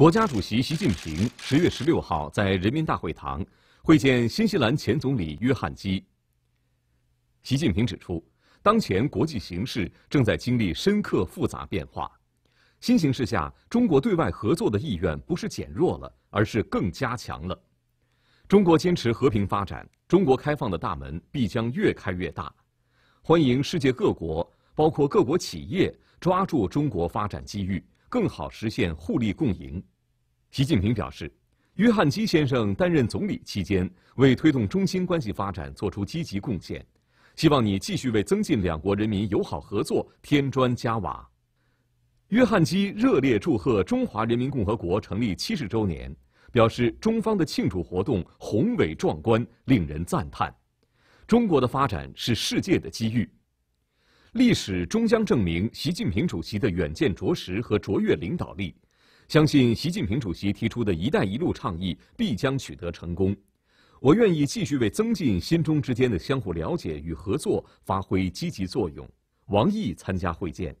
国家主席习近平十月十六号在人民大会堂会见新西兰前总理约翰基。习近平指出，当前国际形势正在经历深刻复杂变化，新形势下中国对外合作的意愿不是减弱了，而是更加强了。中国坚持和平发展，中国开放的大门必将越开越大，欢迎世界各国，包括各国企业，抓住中国发展机遇。更好实现互利共赢，习近平表示，约翰基先生担任总理期间为推动中新关系发展作出积极贡献，希望你继续为增进两国人民友好合作添砖加瓦。约翰基热烈祝贺中华人民共和国成立七十周年，表示中方的庆祝活动宏伟壮观，令人赞叹。中国的发展是世界的机遇。历史终将证明，习近平主席的远见卓识和卓越领导力。相信习近平主席提出的一带一路倡议必将取得成功。我愿意继续为增进新中之间的相互了解与合作发挥积极作用。王毅参加会见。